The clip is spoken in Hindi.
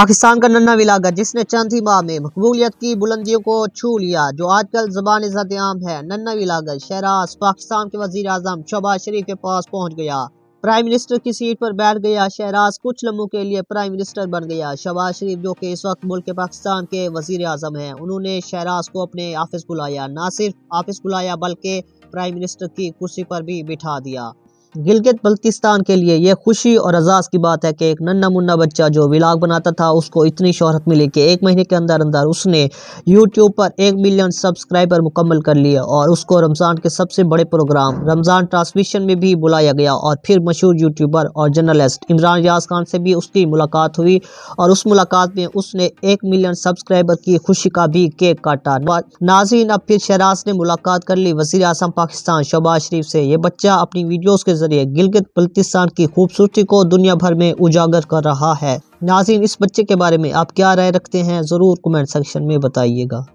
पाकिस्तान का नन्ना विलागर जिसने चंद ही माह में मकबूलियत की बुलंदियों को छू लिया जो आजकल जबान इज़्ज़त आम है नन्ना विलागर शहराज पाकिस्तान के वजीर अजम शहबाज शरीफ के पास पहुंच गया प्राइम मिनिस्टर की सीट पर बैठ गया शहराज कुछ लम्हों के लिए प्राइम मिनिस्टर बन गया शहबाज शरीफ जो कि इस वक्त मुल्क पाकिस्तान के वजीर अजम हैं उन्होंने शहराज को अपने ऑफिस बुलाया ना सिर्फ ऑफिस बुलाया बल्कि प्राइम मिनिस्टर की कुर्सी पर भी बिठा दिया गिलगित बल्तिस्तान के लिए यह खुशी और अजाज की बात है कि एक नन्ना मुन्ना बच्चा जो विलाग बनाता था उसको इतनी शोहरत मिली कि एक महीने के अंदर अंदर उसने यूट्यूब पर एक मिलियन सब्सक्राइबर मुकम्मल कर लिए और उसको रमज़ान के सबसे बड़े प्रोग्राम रमज़ान ट्रांसमिशन में भी बुलाया गया और फिर मशहूर यूट्यूबर और जर्नलिस्ट इमरान रियाज खान से भी उसकी मुलाकात हुई और उस मुलाकात में उसने एक मिलियन सब्सक्राइबर की खुशी का भी केक काटा नाजीन अब फिर शहराज ने मुलाकात कर ली वजी पाकिस्तान शहबाज शरीफ से यह बच्चा अपनी वीडियोज़ के जरिए गिलगित बल्तिस्तान की खूबसूरती को दुनिया भर में उजागर कर रहा है नाजिन इस बच्चे के बारे में आप क्या राय रखते हैं ज़रूर कमेंट सेक्शन में बताइएगा